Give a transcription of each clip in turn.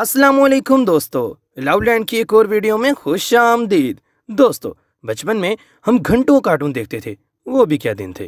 असलम दोस्तों love land की एक और वीडियो में खुश आमदीद दोस्तों बचपन में हम घंटों कार्टून देखते थे वो भी क्या दिन थे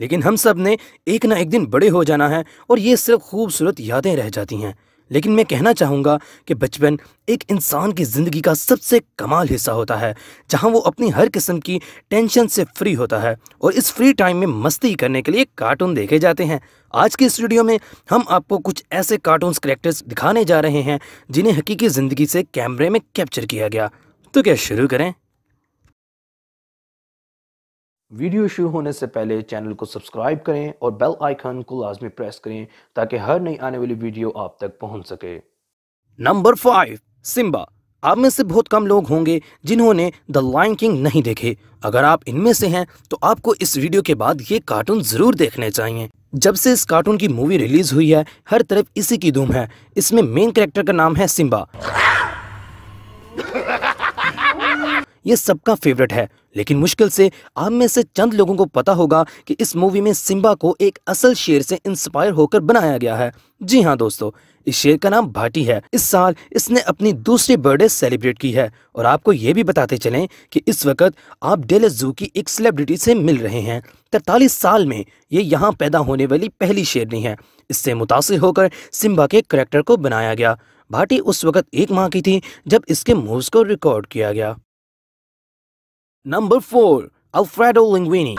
लेकिन हम सब ने एक ना एक दिन बड़े हो जाना है और ये सिर्फ खूबसूरत यादें रह जाती हैं लेकिन मैं कहना चाहूँगा कि बचपन एक इंसान की ज़िंदगी का सबसे कमाल हिस्सा होता है जहाँ वो अपनी हर किस्म की टेंशन से फ्री होता है और इस फ्री टाइम में मस्ती करने के लिए कार्टून देखे जाते हैं आज के स्टूडियो में हम आपको कुछ ऐसे कार्टून्स करेक्टर्स दिखाने जा रहे हैं जिन्हें हकीकी ज़िंदगी से कैमरे में कैप्चर किया गया तो क्या शुरू करें वीडियो शुरू होने से पहले चैनल को सब्सक्राइब करें और बेल आइकन को लाजमी प्रेस करें ताकि हर नई आने वाली वीडियो आप तक पहुंच सके नंबर फाइव सिम्बा आप में से बहुत कम लोग होंगे जिन्होंने द लाइन किंग नहीं देखे अगर आप इनमें से हैं तो आपको इस वीडियो के बाद ये कार्टून ज़रूर देखने चाहिए जब से इस कार्टून की मूवी रिलीज़ हुई है हर तरफ इसी की धूम है इसमें मेन कैरेक्टर का नाम है सिम्बा ये सबका फेवरेट है लेकिन मुश्किल से आप में से चंद लोगों को पता होगा कि इस मूवी में सिम्बा को एक असल शेर से इंस्पायर होकर बनाया गया है जी हाँ दोस्तों इस शेर का नाम भाटी है इस साल इसने अपनी दूसरी बर्थडे सेलिब्रेट की है और आपको ये भी बताते चलें कि इस वक्त आप डेले जू की एक सेलिब्रिटी से मिल रहे हैं तरतालीस साल में ये यहाँ पैदा होने वाली पहली शेरनी है इससे मुतासर होकर सिम्बा के करेक्टर को बनाया गया भाटी उस वक्त एक माह की थी जब इसके मूव को रिकॉर्ड किया गया नंबर फोर अल्फ्रेडो लिंग्विनी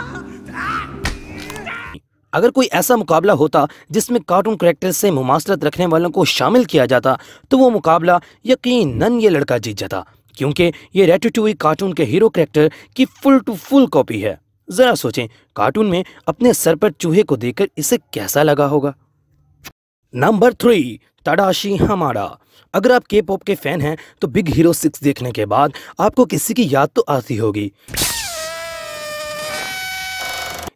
अगर कोई ऐसा मुकाबला होता जिसमें कार्टून करेक्टर से मुमासरत रखने वालों को शामिल किया जाता तो वो मुकाबला यकीनन ये लड़का जीत जाता क्योंकि ये रेटोटूई कार्टून के हीरो करेक्टर की फुल टू फुल कॉपी है ज़रा सोचें कार्टून में अपने सर पर चूहे को देखकर इसे कैसा लगा होगा नंबर थ्री तडाशी हमारा अगर आप के पॉप के फैन हैं तो बिग हीरो सिक्स देखने के बाद आपको किसी की याद तो आती होगी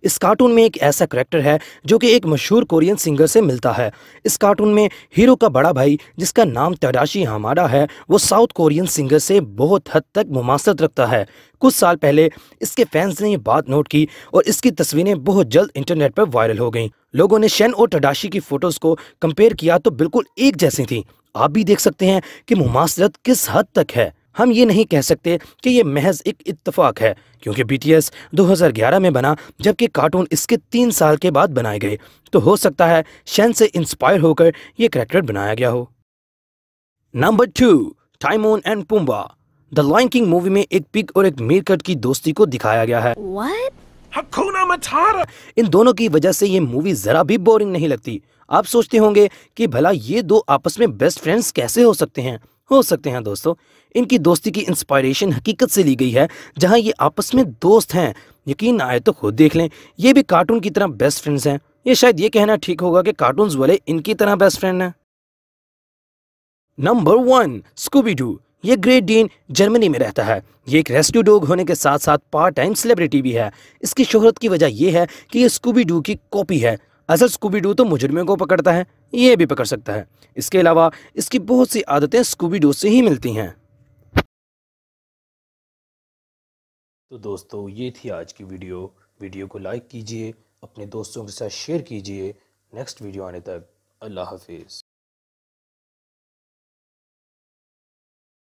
इस कार्टून में एक ऐसा करेक्टर है जो कि एक मशहूर कोरियन सिंगर से मिलता है इस कार्टून में हीरो का बड़ा भाई जिसका नाम तडाशी हमारा है वो साउथ कोरियन सिंगर से बहुत हद तक मुमासत रखता है कुछ साल पहले इसके फैंस ने ये बात नोट की और इसकी तस्वीरें बहुत जल्द इंटरनेट पर वायरल हो गईं लोगों ने शेन और टडाशी की फोटोज को कंपेयर किया तो बिल्कुल एक जैसी थी आप भी देख सकते हैं कि मुमासरत किस हद तक है हम ये नहीं कह सकते कि ये महज एक इत्तेफाक है क्योंकि बीटीएस 2011 में बना जबकि कार्टून इसके तीन साल के बाद बनाए गए तो हो सकता है शेन से इंस्पायर होकर ये करेक्टर बनाया गया हो number two Timon and Pumbaa the Lion King movie में एक पिग और एक मीरकट की दोस्ती को दिखाया गया है What? हकुना मथारा इन दोनों की वजह से ये मूवी जरा भी बोरिंग नहीं लगती आप सोचते होंगे कि भला ये दो आपस में बेस्ट फ्रेंड्स कैसे हो सकते हैं हो सकते हैं दोस्तों इनकी दोस्ती की इंस्पायरेशन हकीकत से ली गई है जहां ये आपस में दोस्त हैं यकीन आए तो खुद देख लें ये भी कार्टून की तरह बेस्ट फ्रेंड्स हैं ये शायद ये कहना ठीक होगा कि कार्टून्स वाले इनकी तरह बेस्ट फ्रेंड हैं नंबर वन स्कूबी डू ये ग्रेट डीन जर्मनी में रहता है ये एक रेस्क्यू डॉग होने के साथ साथ पार्ट टाइम सेलिब्रिटी भी है इसकी शोहरत की वजह यह है कि ये स्कूबी डू की कॉपी है असल स्कूबी डू तो मुजरमे को पकड़ता है ये भी पकड़ सकता है इसके अलावा इसकी बहुत सी आदतें स्कूबी डू से ही मिलती हैं तो दोस्तों ये थी आज की वीडियो वीडियो को लाइक कीजिए अपने दोस्तों के साथ शेयर कीजिए नेक्स्ट वीडियो आने तक अल्लाह हाफिज़